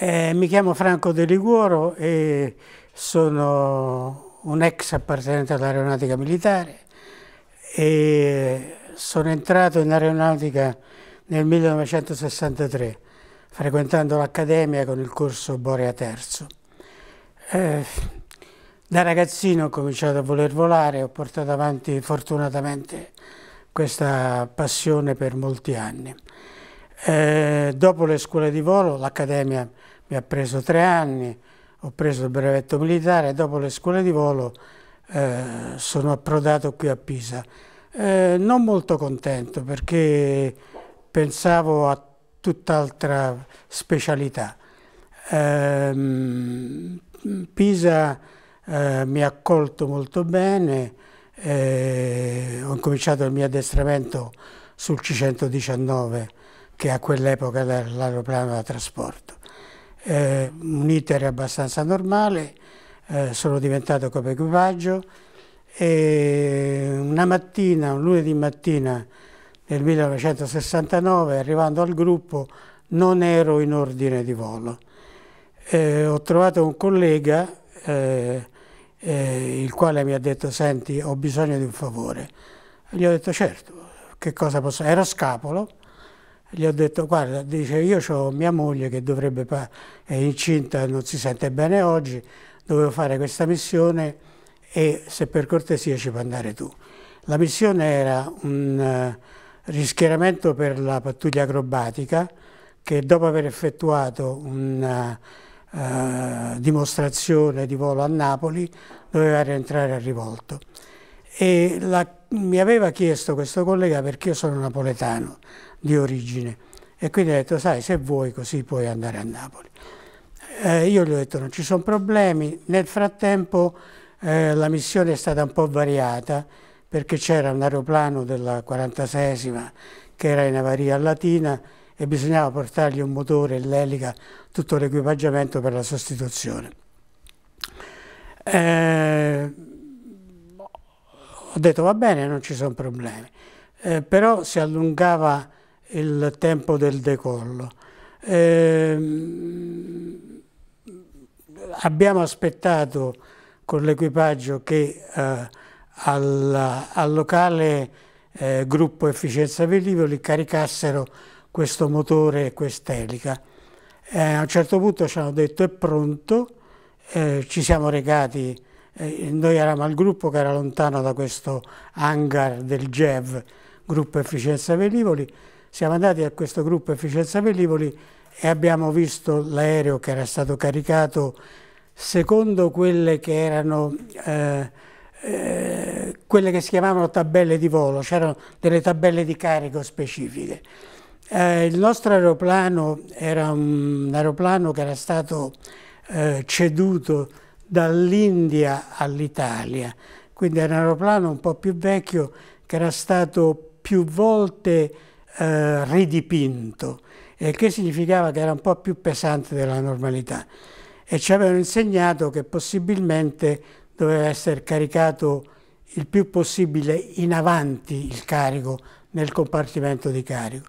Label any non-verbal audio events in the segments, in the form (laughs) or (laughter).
Eh, mi chiamo Franco De Liguoro e sono un ex appartenente all'aeronautica militare e sono entrato in aeronautica nel 1963 frequentando l'accademia con il corso Borea III. Eh, da ragazzino ho cominciato a voler volare, ho portato avanti fortunatamente questa passione per molti anni. Eh, dopo le scuole di volo, l'accademia mi ha preso tre anni, ho preso il brevetto militare, e dopo le scuole di volo eh, sono approdato qui a Pisa. Eh, non molto contento perché pensavo a tutt'altra specialità. Ehm, eh, Pisa mi ha accolto molto bene, eh, ho cominciato il mio addestramento sul C-119 che a quell'epoca era l'aeroplano da trasporto eh, un iter abbastanza normale, eh, sono diventato come equipaggio e una mattina, un lunedì mattina nel 1969, arrivando al gruppo, non ero in ordine di volo. Eh, ho trovato un collega eh, eh, il quale mi ha detto senti ho bisogno di un favore. Gli ho detto certo, che cosa posso... Era scapolo, gli ho detto guarda, dice io ho mia moglie che dovrebbe, è incinta, non si sente bene oggi, dovevo fare questa missione e se per cortesia ci puoi andare tu. La missione era un eh, rischieramento per la pattuglia acrobatica che dopo aver effettuato una uh, eh, eh, dimostrazione di volo a Napoli doveva rientrare a rivolto. E la, mi aveva chiesto questo collega perché io sono napoletano di origine. E quindi ha detto, sai, se vuoi così puoi andare a Napoli. Eh, io gli ho detto, non ci sono problemi. Nel frattempo eh, la missione è stata un po' variata, perché c'era un aeroplano della 46 che era in avaria latina e bisognava portargli un motore, l'elica, tutto l'equipaggiamento per la sostituzione. Eh, ho detto va bene, non ci sono problemi, eh, però si allungava il tempo del decollo. Eh, abbiamo aspettato con l'equipaggio che eh, al, al, locale eh, gruppo Efficienza Velivoli caricassero questo motore e quest'elica. Eh, a un certo punto ci hanno detto è pronto, eh, ci siamo recati, eh, noi eravamo al gruppo che era lontano da questo hangar del GEV, gruppo Efficienza Velivoli, siamo andati a questo gruppo Efficienza Velivoli e abbiamo visto l'aereo che era stato caricato secondo quelle che erano eh, eh, quelle che si chiamavano tabelle di volo, c'erano delle tabelle di carico specifiche. Eh, il nostro aeroplano era un aeroplano che era stato eh, ceduto dall'India all'Italia, quindi era un aeroplano un po' più vecchio che era stato più volte eh, ridipinto, il che significava che era un po' più pesante della normalità e ci avevano insegnato che possibilmente doveva essere caricato il più possibile in avanti il carico nel compartimento di carico.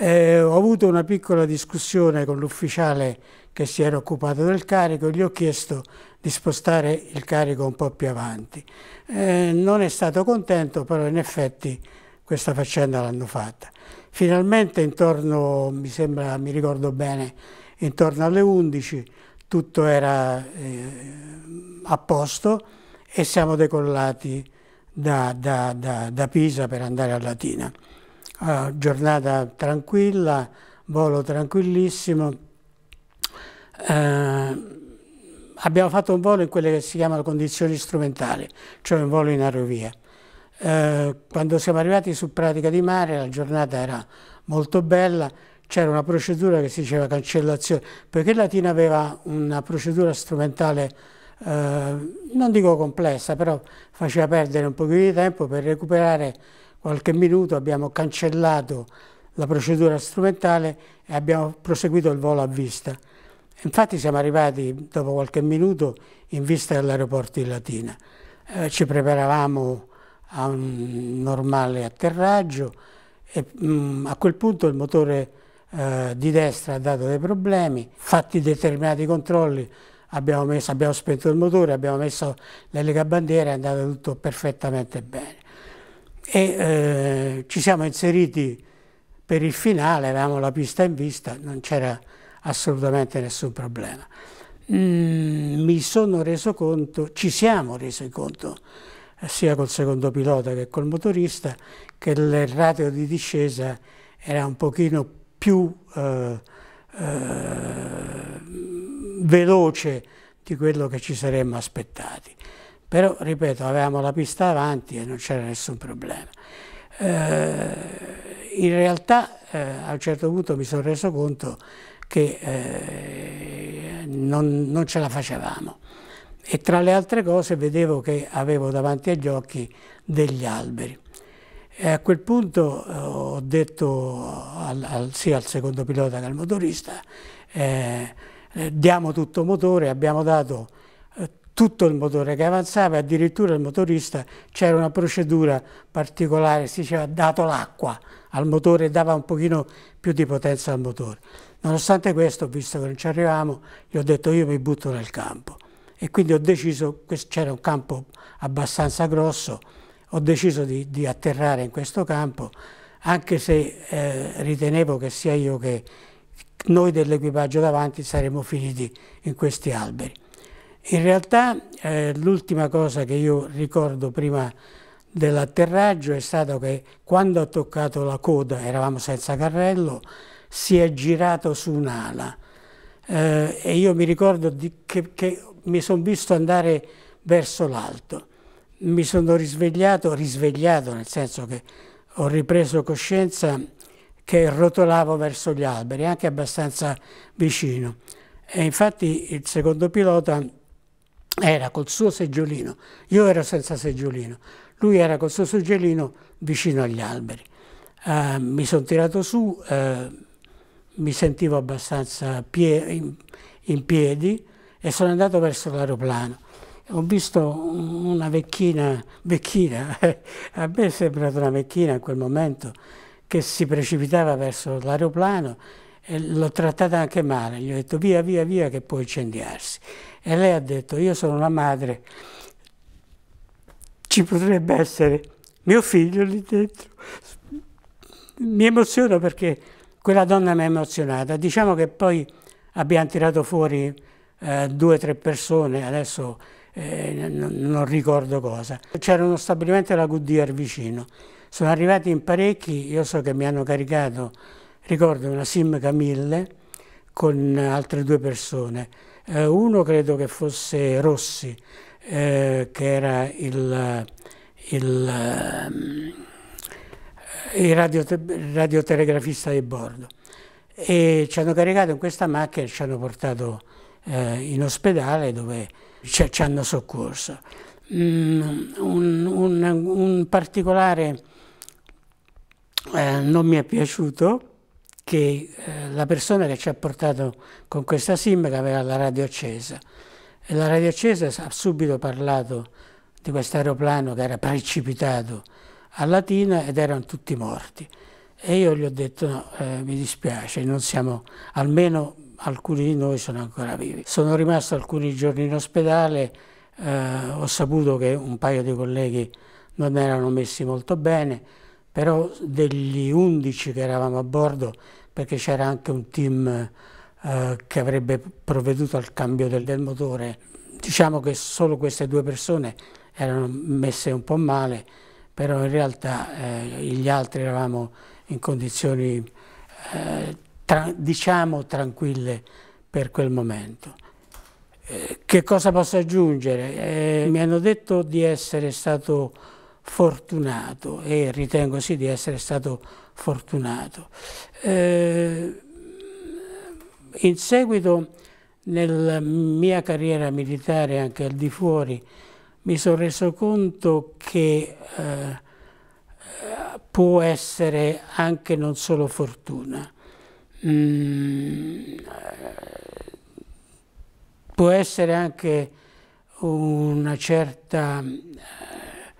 Eh, ho avuto una piccola discussione con l'ufficiale che si era occupato del carico e gli ho chiesto di spostare il carico un po' più avanti. Eh, non è stato contento, però in effetti questa faccenda l'hanno fatta. Finalmente intorno, mi sembra, mi ricordo bene, intorno alle 11 tutto era eh, a posto e siamo decollati da, da, da, da Pisa per andare a Latina. Allora, eh, giornata tranquilla, volo tranquillissimo. Eh, abbiamo fatto un volo in quelle che si chiamano condizioni strumentali, cioè un volo in aerovia. Eh, quando siamo arrivati su Pratica di Mare la giornata era molto bella, c'era una procedura che si diceva cancellazione, perché Latina aveva una procedura strumentale eh, non dico complessa, però faceva perdere un pochino di tempo per recuperare qualche minuto, abbiamo cancellato la procedura strumentale e abbiamo proseguito il volo a vista. Infatti siamo arrivati dopo qualche minuto in vista dell'aeroporto di Latina. Eh, ci preparavamo a un normale atterraggio e mh, mm, a quel punto il motore eh, di destra ha dato dei problemi, fatti determinati controlli abbiamo, messo, abbiamo spento il motore, abbiamo messo le legabandiere, è andato tutto perfettamente bene. E eh, ci siamo inseriti per il finale, avevamo la pista in vista, non c'era assolutamente nessun problema. Mm, mi sono reso conto, ci siamo resi conto eh, sia col secondo pilota che col motorista, che il ratio di discesa era un pochino più eh, eh, veloce di quello che ci saremmo aspettati. Però, ripeto, avevamo la pista avanti e non c'era nessun problema. Eh, in realtà eh, a un certo punto mi sono reso conto che eh, non, non ce la facevamo e tra le altre cose vedevo che avevo davanti agli occhi degli alberi. E a quel punto eh, ho detto al, al, sia al secondo pilota che al motorista, eh, eh, diamo tutto motore, abbiamo dato eh, tutto il motore che avanzava, addirittura il motorista c'era una procedura particolare, si diceva dato l'acqua al motore, dava un pochino più di potenza al motore. Nonostante questo, visto che non ci arrivavamo, gli ho detto io mi butto nel campo e quindi ho deciso, c'era un campo abbastanza grosso, ho deciso di, di atterrare in questo campo, anche se eh, ritenevo che sia io che noi dell'equipaggio davanti saremmo finiti in questi alberi. In realtà eh, l'ultima cosa che io ricordo prima dell'atterraggio è stato che quando ha toccato la coda, eravamo senza carrello, si è girato su un'ala eh, e io mi ricordo di, che, che mi sono visto andare verso l'alto. Mi sono risvegliato, risvegliato nel senso che ho ripreso coscienza che rotolavo verso gli alberi, anche abbastanza vicino. E infatti il secondo pilota era col suo seggiolino, io ero senza seggiolino, lui era col suo seggiolino vicino agli alberi. Uh, mi sono tirato su, uh, mi sentivo abbastanza pie in, in, piedi, e sono andato verso l'aeroplano. Ho visto una vecchina, vecchina, (laughs) a me è sembrata una vecchina in quel momento, che si precipitava verso l'aeroplano e l'ho trattata anche male, gli ho detto via, via, via che può incendiarsi. E lei ha detto io sono la madre, ci potrebbe essere mio figlio lì dentro. Mi emoziono perché quella donna mi ha emozionata. Diciamo che poi abbiamo tirato fuori eh, due o tre persone, adesso eh, non ricordo cosa. C'era uno stabilimento della Goodyear vicino, sono arrivati in parecchi, io so che mi hanno caricato, ricordo una Simca 1000 con altre due persone, eh, uno credo che fosse Rossi, eh, che era il, il, ehm, il radiote radiotelegrafista di bordo e ci hanno caricato in questa macchina e ci hanno portato eh, in ospedale dove ci, ci hanno soccorso. Mm, un, un, un, particolare eh, non mi è piaciuto che eh, la persona che ci ha portato con questa sim che aveva la radio accesa e la radio accesa ha subito parlato di questo aeroplano che era precipitato a Latina ed erano tutti morti. E io gli ho detto, no, eh, mi dispiace, non siamo, almeno alcuni di noi sono ancora vivi. Sono rimasto alcuni giorni in ospedale, eh, ho saputo che un paio di colleghi non erano messi molto bene, però degli 11 che eravamo a bordo, perché c'era anche un team eh, che avrebbe provveduto al cambio del, del motore, diciamo che solo queste due persone erano messe un po' male, però in realtà eh, gli altri eravamo in condizioni eh, tra, diciamo tranquille per quel momento. Eh, che cosa posso aggiungere? Eh, mi hanno detto di essere stato fortunato e ritengo sì di essere stato fortunato. Eh, in seguito nella mia carriera militare anche al di fuori mi sono reso conto che eh, può essere anche non solo fortuna, mm, può essere anche una certa eh,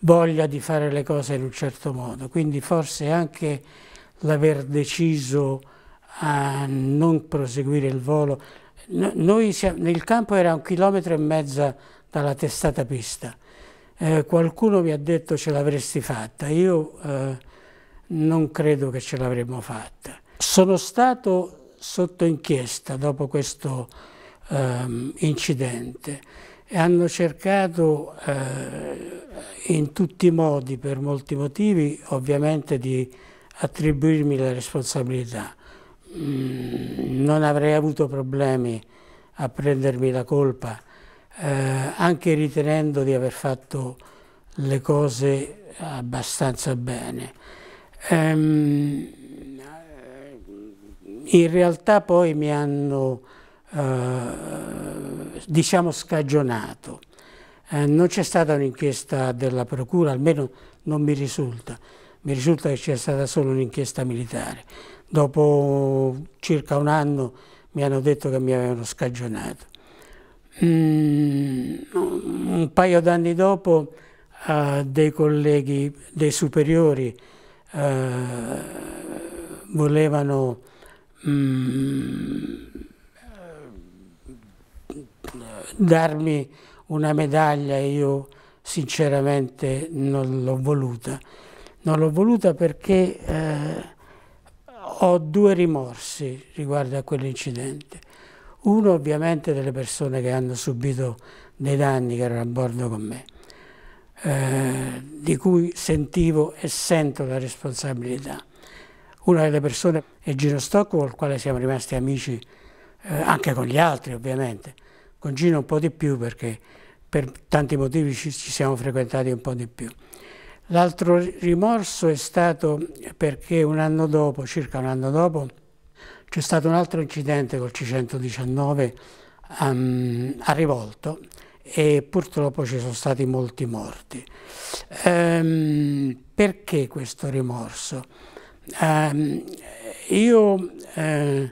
voglia di fare le cose in un certo modo, quindi forse anche l'aver deciso a non proseguire il volo. No, noi siamo, nel campo era un chilometro e mezzo dalla testata pista, eh, qualcuno mi ha detto ce l'avresti fatta, io eh, non credo che ce l'avremmo fatta. Sono stato sotto inchiesta dopo questo ehm, incidente e hanno cercato eh, in tutti i modi, per molti motivi, ovviamente di attribuirmi la responsabilità. Mm, non avrei avuto problemi a prendermi la colpa eh, anche ritenendo di aver fatto le cose abbastanza bene. Ehm, in realtà poi mi hanno, eh, diciamo, scagionato. Eh, non c'è stata un'inchiesta della Procura, almeno non mi risulta. Mi risulta che c'è stata solo un'inchiesta militare. Dopo circa un anno mi hanno detto che mi avevano scagionato. Mm, un paio d'anni dopo a eh, dei colleghi, dei superiori, eh, volevano mm, darmi una medaglia e io sinceramente non l'ho voluta. Non l'ho voluta perché eh, ho due rimorsi riguardo a quell'incidente. Uno ovviamente delle persone che hanno subito dei danni che erano a bordo con me, eh, di cui sentivo e sento la responsabilità. Una delle persone è Gino Stocco, con il quale siamo rimasti amici eh, anche con gli altri ovviamente, con Gino un po' di più perché per tanti motivi ci, ci siamo frequentati un po' di più. L'altro rimorso è stato perché un anno dopo, circa un anno dopo, c'è stato un altro incidente col C-119 um, a rivolto e purtroppo ci sono stati molti morti. Um, perché questo rimorso? Um, io uh, uh,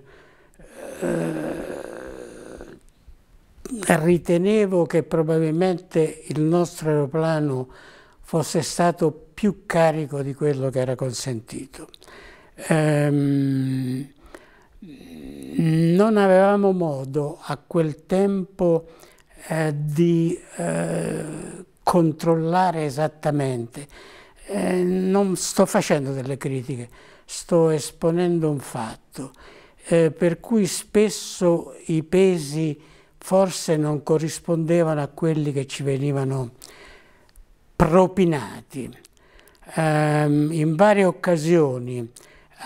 ritenevo che probabilmente il nostro aeroplano fosse stato più carico di quello che era consentito. Um, non avevamo modo a quel tempo eh, di eh, controllare esattamente. Eh, non sto facendo delle critiche, sto esponendo un fatto, eh, per cui spesso i pesi forse non corrispondevano a quelli che ci venivano propinati. Ehm, in varie occasioni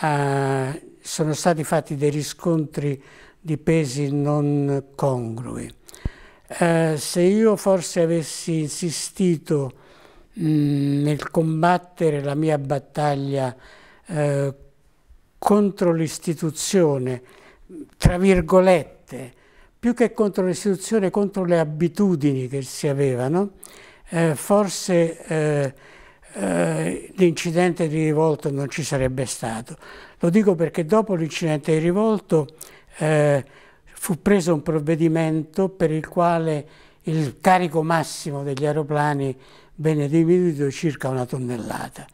eh, sono stati fatti dei riscontri di pesi non congrui. Eh, se io forse avessi insistito mh, mm, nel combattere la mia battaglia eh, contro l'istituzione, tra virgolette, più che contro l'istituzione, contro le abitudini che si avevano, eh, forse eh, eh, l'incidente di rivolto non ci sarebbe stato. Lo dico perché dopo l'incidente di rivolto eh, fu preso un provvedimento per il quale il carico massimo degli aeroplani venne diminuito circa una tonnellata.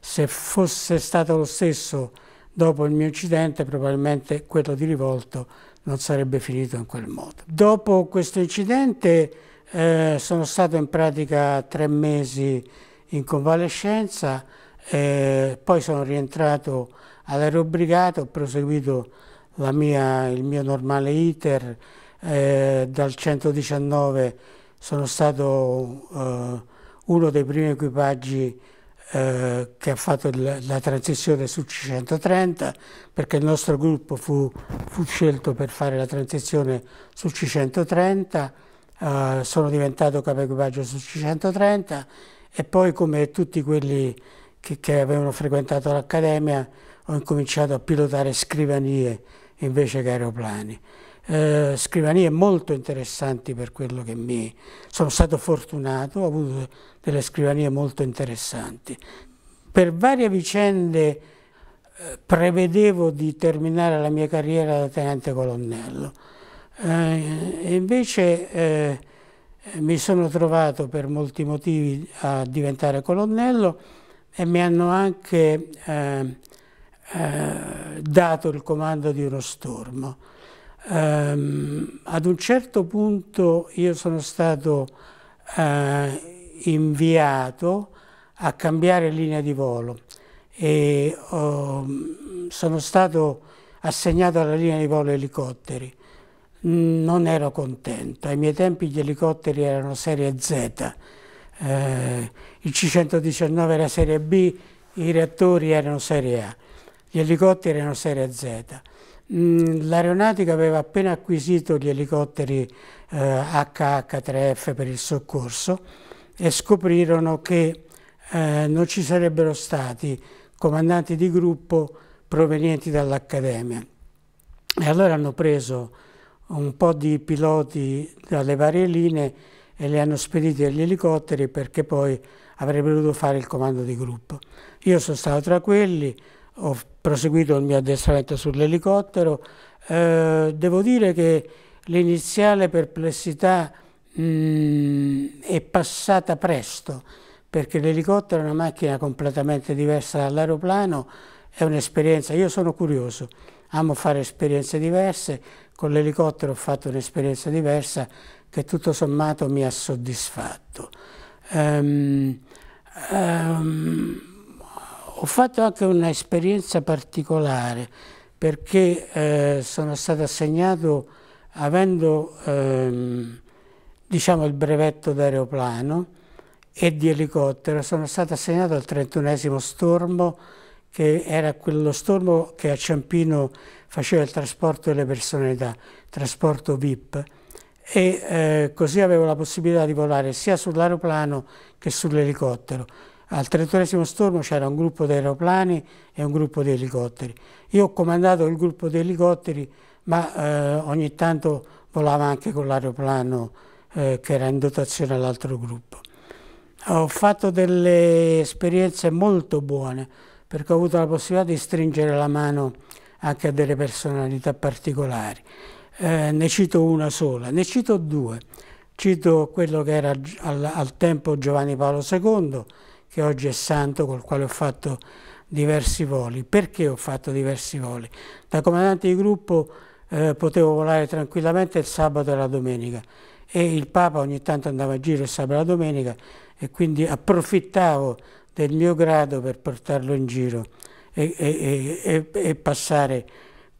Se fosse stato lo stesso dopo il mio incidente, probabilmente quello di rivolto non sarebbe finito in quel modo. Dopo questo incidente eh, sono stato in pratica tre mesi in convalescenza, eh, poi sono rientrato all'aerobrigata, ho proseguito mia, il mio normale iter, eh, dal 119 sono stato eh, uno dei primi equipaggi eh, che ha fatto la, la transizione su C130 perché il nostro gruppo fu, fu scelto per fare la transizione su C130, eh, sono diventato capo equipaggio su C130 e poi come tutti quelli che, che avevano frequentato l'accademia ho incominciato a pilotare scrivanie invece che aeroplani. Eh, scrivanie molto interessanti per quello che mi... sono stato fortunato, ho avuto delle scrivanie molto interessanti. Per varie vicende eh, prevedevo di terminare la mia carriera da tenente colonnello, eh, invece eh, mi sono trovato per molti motivi a diventare colonnello e mi hanno anche eh, eh, dato il comando di uno stormo. Um, ad un certo punto io sono stato eh, inviato a cambiare linea di volo e oh, sono stato assegnato alla linea di volo elicotteri Mm, non ero contento. Ai miei tempi gli elicotteri erano serie Z, eh, il C-119 era serie B, i reattori erano serie A, gli elicotteri erano serie Z. Mm, l'aeronautica aveva appena acquisito gli elicotteri eh, HH3F per il soccorso e scoprirono che eh, non ci sarebbero stati comandanti di gruppo provenienti dall'Accademia. E allora hanno preso un po' di piloti dalle varie linee e li hanno spediti agli elicotteri perché poi avrebbero dovuto fare il comando di gruppo. Io sono stato tra quelli, ho proseguito il mio addestramento sull'elicottero, eh, devo dire che l'iniziale perplessità mh, mm, è passata presto, perché l'elicottero è una macchina completamente diversa dall'aeroplano, è un'esperienza, io sono curioso, amo fare esperienze diverse, con l'elicottero ho fatto un'esperienza diversa che tutto sommato mi ha soddisfatto. Um, um, ho fatto anche un'esperienza particolare perché eh, sono stato assegnato avendo ehm, diciamo il brevetto d'aeroplano e di elicottero, sono stato assegnato al 31 stormo che era quello stormo che a Ciampino faceva il trasporto delle personalità, trasporto VIP, e eh, così avevo la possibilità di volare sia sull'aeroplano che sull'elicottero. Al 31 stormo c'era un gruppo di aeroplani e un gruppo di elicotteri. Io ho comandato il gruppo di elicotteri, ma eh, ogni tanto volava anche con l'aeroplano eh, che era in dotazione all'altro gruppo. Ho fatto delle esperienze molto buone, perché ho avuto la possibilità di stringere la mano anche a delle personalità particolari. Eh, ne cito una sola, ne cito due. Cito quello che era al, al tempo Giovanni Paolo II, che oggi è santo, col quale ho fatto diversi voli. Perché ho fatto diversi voli? Da comandante di gruppo eh, potevo volare tranquillamente il sabato e la domenica e il Papa ogni tanto andava a giro il sabato e la domenica e quindi approfittavo del mio grado per portarlo in giro e, e, e, e passare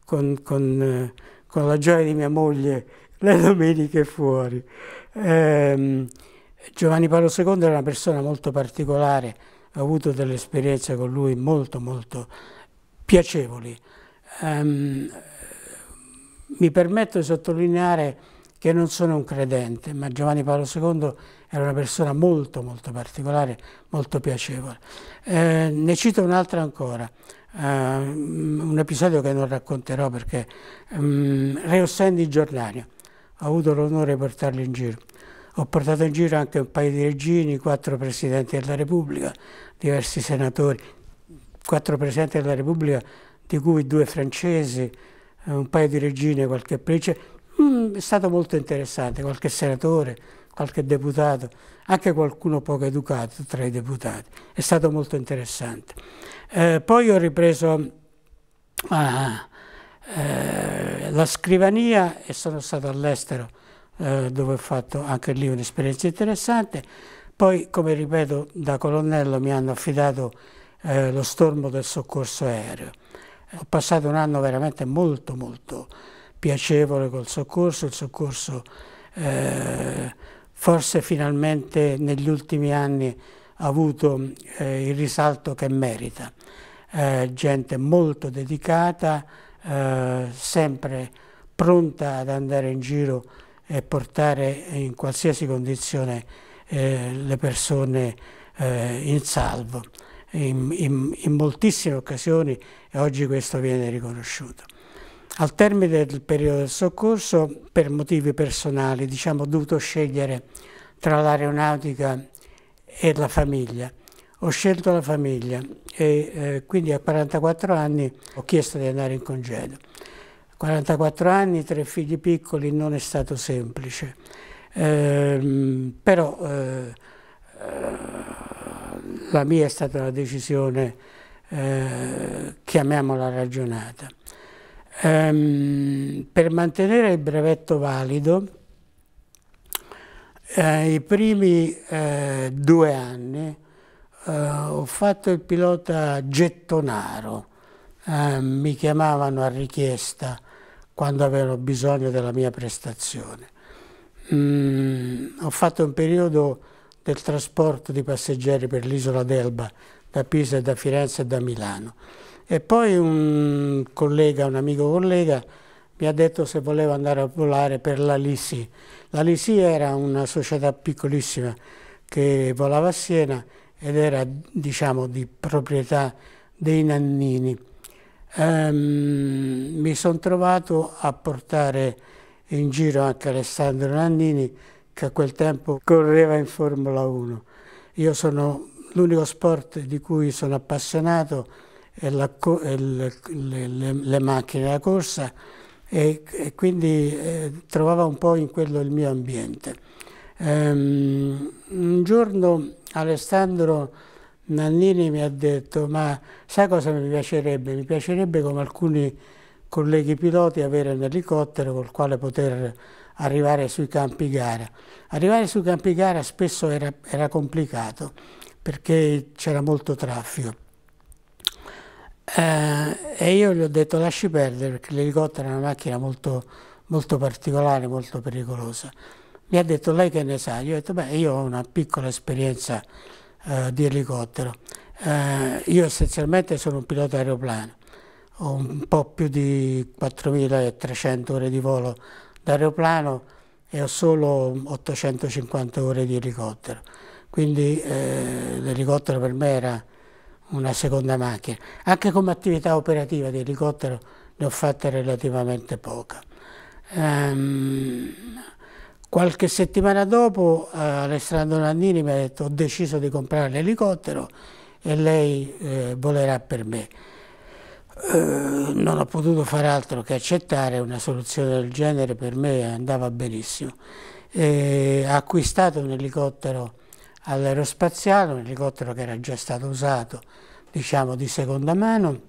con, con, eh, con, la gioia di mia moglie le domeniche fuori. Ehm, Giovanni Paolo II era una persona molto particolare, ho avuto delle esperienze con lui molto molto piacevoli. Ehm, mi permetto di sottolineare che non sono un credente, ma Giovanni Paolo II era una persona molto molto particolare, molto piacevole. Eh, ne cito un'altra ancora, eh, un episodio che non racconterò perché um, mm, Reossendi Giornario, ho avuto l'onore di portarlo in giro. Ho portato in giro anche un paio di regini, quattro presidenti della Repubblica, diversi senatori, quattro presidenti della Repubblica, di cui due francesi, un paio di regine, qualche principe. Mm, è stato molto interessante, qualche senatore, qualche deputato, anche qualcuno poco educato tra i deputati. È stato molto interessante. Eh, poi ho ripreso ah, eh, la scrivania e sono stato all'estero eh, dove ho fatto anche lì un'esperienza interessante. Poi, come ripeto, da colonnello mi hanno affidato eh, lo stormo del soccorso aereo. Ho passato un anno veramente molto molto piacevole col soccorso, il soccorso eh, forse finalmente negli ultimi anni ha avuto eh, il risalto che merita. Eh, gente molto dedicata, eh, sempre pronta ad andare in giro e portare in qualsiasi condizione eh, le persone eh, in salvo. In, in, in moltissime occasioni e oggi questo viene riconosciuto. Al termine del periodo del soccorso, per motivi personali, diciamo, ho dovuto scegliere tra l'aeronautica e la famiglia. Ho scelto la famiglia e eh, quindi a 44 anni ho chiesto di andare in congedo. 44 anni, tre figli piccoli, non è stato semplice. Ehm, eh, però eh, la mia è stata una decisione, eh, chiamiamola ragionata ehm, per mantenere il brevetto valido eh, i primi eh, due anni eh, ho fatto il pilota gettonaro, ehm, mi chiamavano a richiesta quando avevano bisogno della mia prestazione. Mm, ho fatto un periodo del trasporto di passeggeri per l'isola d'Elba da Pisa, da Firenze e da Milano. E poi un collega, un amico collega, mi ha detto se volevo andare a volare per la La L'Alissi era una società piccolissima che volava a Siena ed era diciamo di proprietà dei nannini. Ehm, mi sono trovato a portare in giro anche Alessandro Nannini che a quel tempo correva in Formula 1. Io sono l'unico sport di cui sono appassionato la, le, le, le, macchine, la corsa e, e quindi eh, trovava un po' in quello il mio ambiente. Um, un giorno Alessandro Nannini mi ha detto ma sai cosa mi piacerebbe? Mi piacerebbe come alcuni colleghi piloti avere un elicottero col quale poter arrivare sui campi gara. Arrivare sui campi gara spesso era, era complicato perché c'era molto traffico eh, e io gli ho detto lasci perdere perché l'elicottero è una macchina molto, molto particolare, molto pericolosa. Mi ha detto lei che ne sa? Io ho detto beh io ho una piccola esperienza eh, di elicottero. Eh, io essenzialmente sono un pilota aeroplano, ho un po' più di 4.300 ore di volo d'aeroplano e ho solo 850 ore di elicottero. Quindi eh, l'elicottero per me era una seconda macchina. Anche come attività operativa di elicottero ne ho fatta relativamente poca. Ehm, qualche settimana dopo eh, Alessandro Nannini mi ha detto ho deciso di comprare l'elicottero e lei eh, volerà per me. Eh, non ho potuto fare altro che accettare una soluzione del genere, per me andava benissimo. Eh, ha acquistato un elicottero all'aerospaziale, un elicottero che era già stato usato diciamo di seconda mano.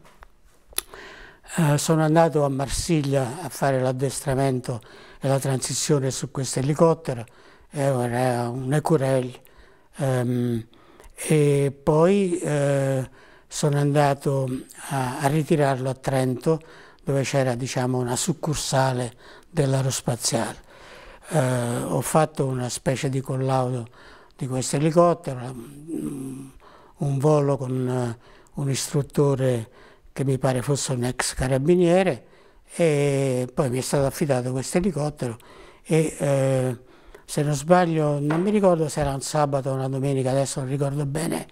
Eh, sono andato a Marsiglia a fare l'addestramento e la transizione su questo elicottero, era un Ecurel. Ehm, e poi eh, sono andato a, a, ritirarlo a Trento dove c'era diciamo, una succursale dell'aerospaziale. Eh, ho fatto una specie di collaudo di questo elicottero, mm, un volo con eh, un istruttore che mi pare fosse un ex carabiniere e poi mi è stato affidato questo elicottero e eh, se non sbaglio, non mi ricordo se era un sabato o una domenica, adesso non ricordo bene,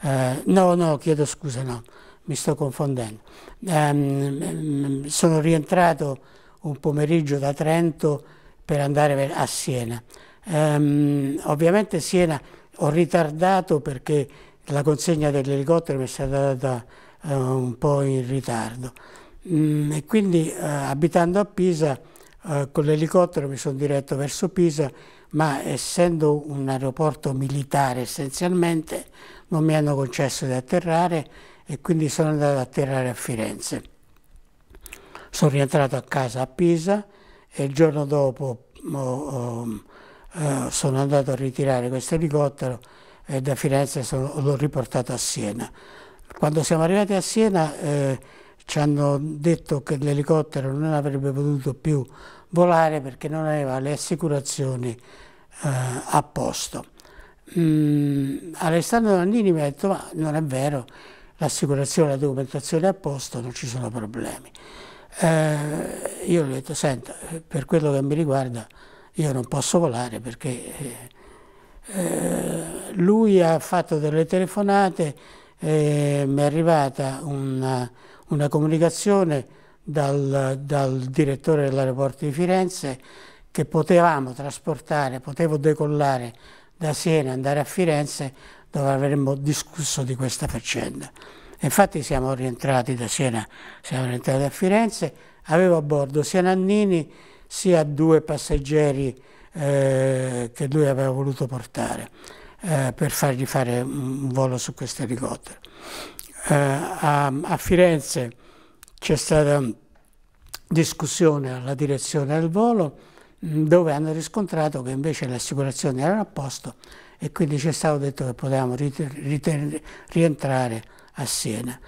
eh, no no chiedo scusa no, mi sto confondendo, um, sono rientrato un pomeriggio da Trento per andare a Siena. Um, ovviamente Siena ho ritardato perché la consegna dell'elicottero mi è stata data uh, un po' in ritardo mm, e quindi uh, abitando a Pisa uh, con l'elicottero mi sono diretto verso Pisa ma essendo un aeroporto militare essenzialmente non mi hanno concesso di atterrare e quindi sono andato ad atterrare a Firenze. Sono rientrato a casa a Pisa e il giorno dopo um, eh, sono andato a ritirare questo elicottero e da Firenze sono, l'ho riportato a Siena. Quando siamo arrivati a Siena eh, ci hanno detto che l'elicottero non avrebbe potuto più volare perché non aveva le assicurazioni eh, a posto. Mm, Alessandro Nannini mi ha detto ma non è vero, l'assicurazione e la documentazione è a posto, non ci sono problemi. Eh, io gli ho detto senta, eh, per quello che mi riguarda io non posso volare perché eh, eh, lui ha fatto delle telefonate, eh, mi è arrivata una, una comunicazione dal, dal direttore dell'aeroporto di Firenze che potevamo trasportare, potevo decollare da Siena e andare a Firenze dove avremmo discusso di questa faccenda. Infatti siamo rientrati da Siena, siamo rientrati a Firenze, avevo a bordo sia Nannini sia due passeggeri eh, che lui aveva voluto portare eh, per fargli fare un volo su questo elicottero. Eh, a, a, Firenze c'è stata discussione alla direzione del volo dove hanno riscontrato che invece le assicurazioni erano a posto e quindi ci è stato detto che potevamo rientrare a Siena.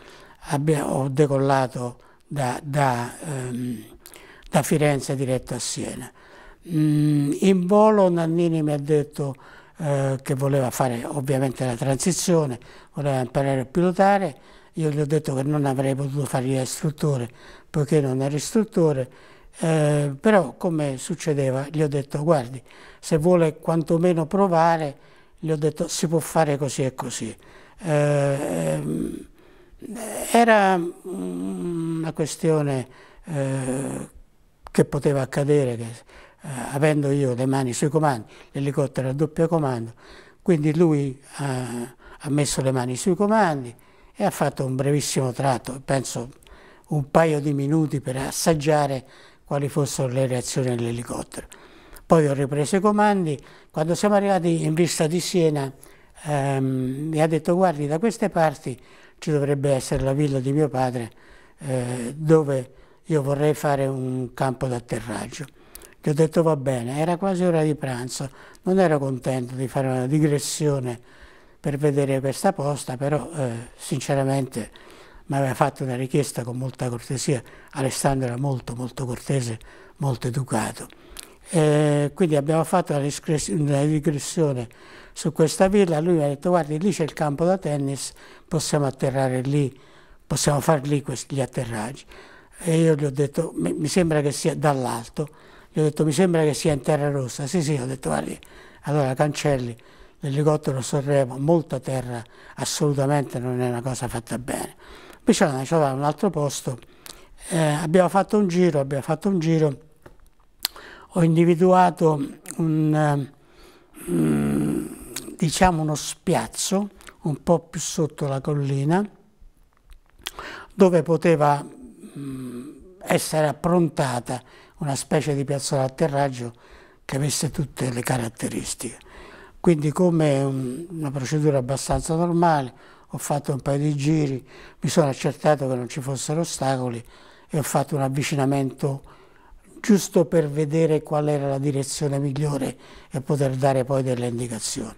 Abbiamo, ho decollato da, da ehm, da Firenze diretto a Siena. Mm, in volo Nannini mi ha detto eh, che voleva fare ovviamente la transizione, voleva imparare a pilotare, io gli ho detto che non avrei potuto fare io istruttore poiché non ero istruttore, eh, però come succedeva gli ho detto guardi se vuole quantomeno provare gli ho detto si può fare così e così. Eh, ehm, era una questione eh, che poteva accadere che, eh, avendo io le mani sui comandi, l'elicottero a doppio comando, quindi lui ha, eh, ha messo le mani sui comandi e ha fatto un brevissimo tratto, penso un paio di minuti per assaggiare quali fossero le reazioni dell'elicottero. Poi ho ripreso i comandi, quando siamo arrivati in vista di Siena ehm, mi ha detto guardi da queste parti ci dovrebbe essere la villa di mio padre eh, dove io vorrei fare un campo d'atterraggio. Gli ho detto va bene, era quasi ora di pranzo, non ero contento di fare una digressione per vedere questa posta, però eh, sinceramente mi aveva fatto una richiesta con molta cortesia, Alessandro era molto molto cortese, molto educato. Eh, quindi abbiamo fatto una digressione su questa villa, lui mi ha detto guardi lì c'è il campo da tennis, possiamo atterrare lì, possiamo fare lì gli atterraggi. E io gli ho detto, mi, mi sembra che sia dall'alto, gli ho detto mi sembra che sia in terra rossa, sì sì, ho detto va lì. allora cancelli, l'elicottero Sorremo, molta terra, assolutamente non è una cosa fatta bene. Invece ci andava in un altro posto, eh, abbiamo fatto un giro, abbiamo fatto un giro, ho individuato un, mm, diciamo uno spiazzo un po' più sotto la collina dove poteva Mm, essere approntata una specie di piazzola atterraggio che avesse tutte le caratteristiche. Quindi come un, una procedura abbastanza normale, ho fatto un paio di giri, mi sono accertato che non ci fossero ostacoli e ho fatto un avvicinamento giusto per vedere qual era la direzione migliore e poter dare poi delle indicazioni.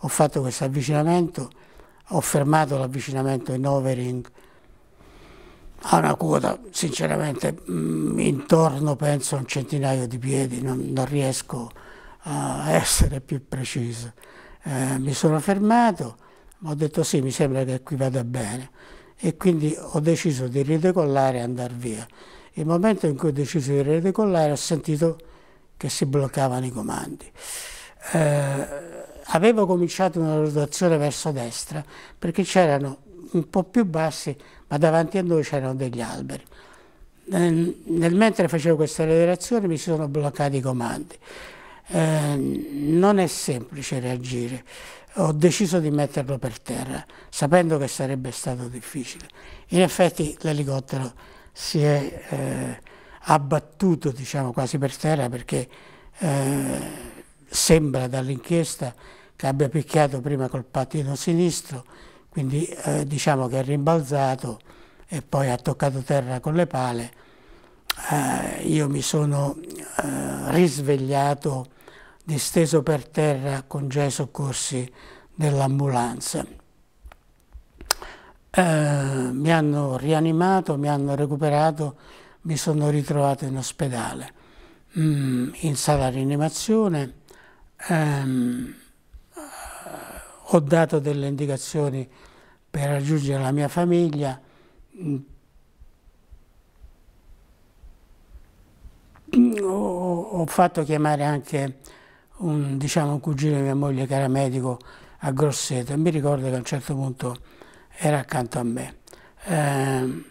Ho fatto questo avvicinamento, ho fermato l'avvicinamento in overing ha una quota, sinceramente, mm, intorno penso a un centinaio di piedi, non, non riesco a essere più preciso. Eh, mi sono fermato, ho detto sì, mi sembra che qui vada bene e quindi ho deciso di ridecollare e andare via. Il momento in cui ho deciso di ridecollare ho sentito che si bloccavano i comandi. Eh, avevo cominciato una rotazione verso destra perché c'erano un po' più bassi, ma davanti a noi c'erano degli alberi. Nel, nel mentre facevo questa federazione mi si sono bloccati i comandi. Eh, non è semplice reagire. Ho deciso di metterlo per terra, sapendo che sarebbe stato difficile. In effetti l'elicottero si è eh, abbattuto diciamo, quasi per terra perché eh, sembra dall'inchiesta che abbia picchiato prima col pattino sinistro quindi eh, diciamo che è rimbalzato e poi ha toccato terra con le pale. Eh, io mi sono eh, risvegliato disteso per terra con già i soccorsi dell'ambulanza. Eh, mi hanno rianimato, mi hanno recuperato, mi sono ritrovato in ospedale, mm, in sala rianimazione. Ehm, eh, ho dato delle indicazioni per raggiungere la mia famiglia. Mm, ho, fatto chiamare anche un, diciamo, un cugino di mia moglie che era medico a Grosseto e mi ricordo che a un certo punto era accanto a me. Eh,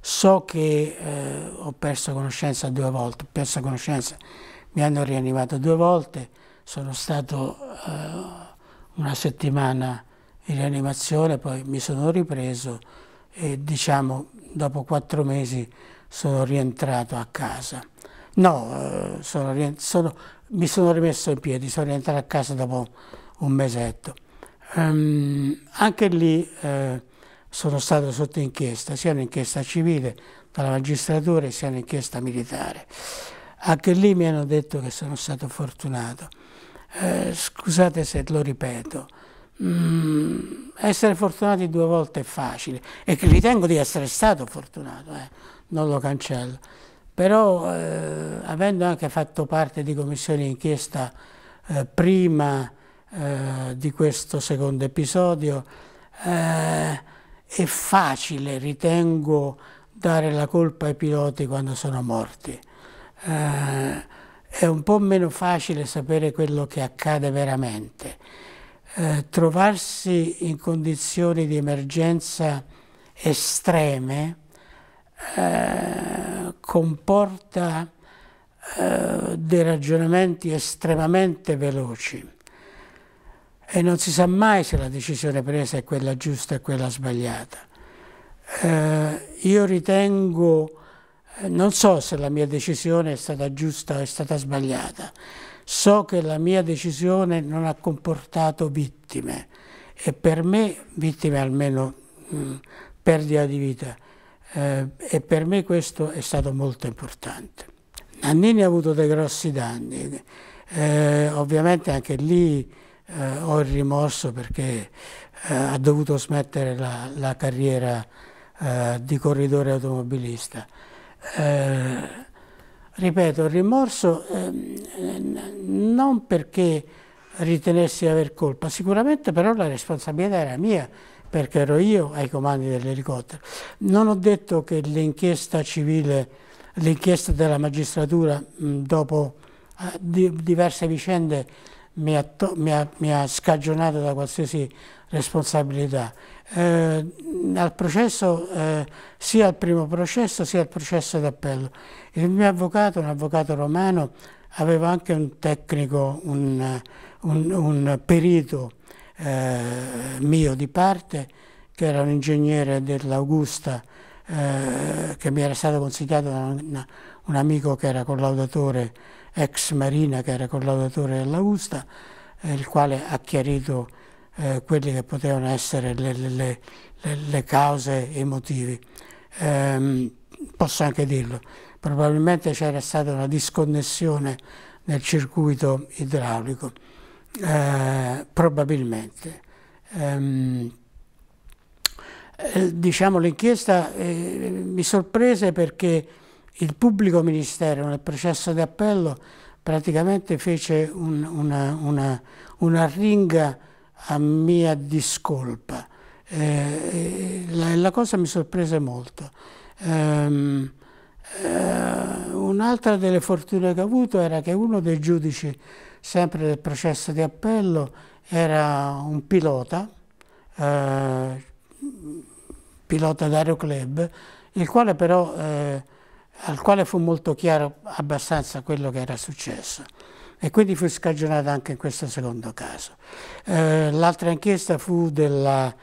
so che eh, ho perso conoscenza due volte, ho perso conoscenza, mi hanno rianimato due volte, sono stato eh, una settimana in rianimazione, poi mi sono ripreso e diciamo dopo quattro mesi sono rientrato a casa. No, eh, sono, sono, mi sono rimesso in piedi, sono rientrato a casa dopo un mesetto. Um, anche lì eh, sono stato sotto inchiesta, sia un'inchiesta civile dalla magistratura sia un'inchiesta militare. Anche lì mi hanno detto che sono stato fortunato. Eh, scusate se lo ripeto, Mm, essere fortunati due volte è facile e ritengo di essere stato fortunato, eh, non lo cancello. Però eh, avendo anche fatto parte di commissioni d'inchiesta eh, prima eh, di questo secondo episodio, eh, è facile, ritengo, dare la colpa ai piloti quando sono morti. Eh, è un po' meno facile sapere quello che accade veramente. Eh, trovarsi in condizioni di emergenza estreme eh, comporta eh, dei ragionamenti estremamente veloci e non si sa mai se la decisione presa è quella giusta o quella sbagliata. Eh, io ritengo, eh, non so se la mia decisione è stata giusta o è stata sbagliata, So che la mia decisione non ha comportato vittime e per me, vittime almeno mh, mm, perdita di vita, eh, e per me questo è stato molto importante. Nannini ha avuto dei grossi danni, eh, ovviamente anche lì eh, ho il rimorso perché eh, ha dovuto smettere la, la carriera eh, di corridore automobilista. Eh, Ripeto, il rimorso eh, non perché ritenessi di aver colpa, sicuramente però la responsabilità era mia perché ero io ai comandi dell'elicottero. Non ho detto che l'inchiesta civile, l'inchiesta della magistratura mh, dopo eh, di, diverse vicende mi ha, mi, ha, mi ha, scagionato da qualsiasi responsabilità. Eh, al processo, eh, sia al primo processo sia al processo d'appello il mio avvocato, un avvocato romano, aveva anche un tecnico, un, un, un perito eh, mio di parte, che era un ingegnere dell'Augusta, eh, che mi era stato consigliato da un, un amico che era collaudatore, ex marina, che era collaudatore dell'Augusta, eh, il quale ha chiarito eh, quelle che potevano essere le, le, le, le cause e i motivi. Ehm, posso anche dirlo, probabilmente c'era stata una disconnessione nel circuito idraulico, eh, probabilmente. Ehm, eh, diciamo l'inchiesta eh, mi sorprese perché il pubblico ministero nel processo di appello praticamente fece un, una, una, una, ringa a mia discolpa. Eh, eh la, la, cosa mi sorprese molto. Ehm, eh, un'altra delle fortune che ho avuto era che uno dei giudici, sempre del processo di appello, era un pilota, eh, pilota d'aeroclub, il quale però, eh, al quale fu molto chiaro abbastanza quello che era successo e quindi fu scagionata anche in questo secondo caso. Eh, l'altra inchiesta fu della,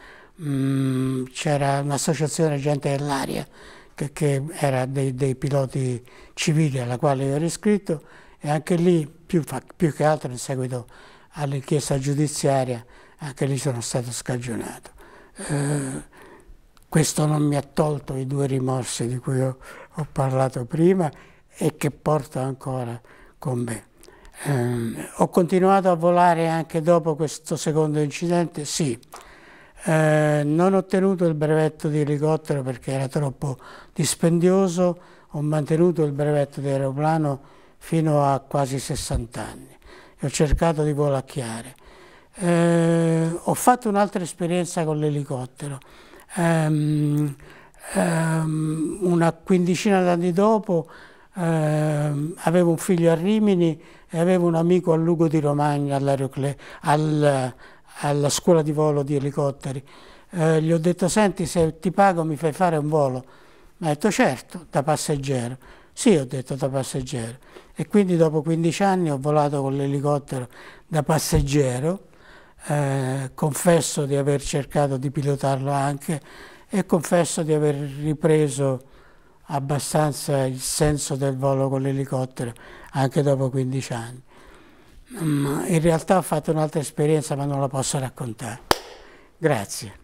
mm, c'era un'associazione gente dell'aria che, che era dei, dei, piloti civili alla quale io ero iscritto e anche lì, più, più che altro in seguito all'inchiesta giudiziaria, anche lì sono stato scagionato. Eh, questo non mi ha tolto i due rimorsi di cui ho, ho parlato prima e che porto ancora con me. Eh, ho continuato a volare anche dopo questo secondo incidente? Sì, eh, non ho ottenuto il brevetto di elicottero perché era troppo dispendioso, ho mantenuto il brevetto di aeroplano fino a quasi 60 anni e ho cercato di volacchiare. Eh, ho fatto un'altra esperienza con l'elicottero. Um, um, una quindicina d'anni dopo um, avevo un figlio a Rimini e avevo un amico a Lugo di Romagna all, alla scuola di volo di elicotteri. Eh, gli ho detto, senti, se ti pago mi fai fare un volo. Mi ha detto, certo, da passeggero. Sì, ho detto, da passeggero. E quindi dopo 15 anni ho volato con l'elicottero da passeggero. Eh, confesso di aver cercato di pilotarlo anche e confesso di aver ripreso abbastanza il senso del volo con l'elicottero anche dopo 15 anni in realtà ho fatto un'altra esperienza ma non la posso raccontare. Grazie.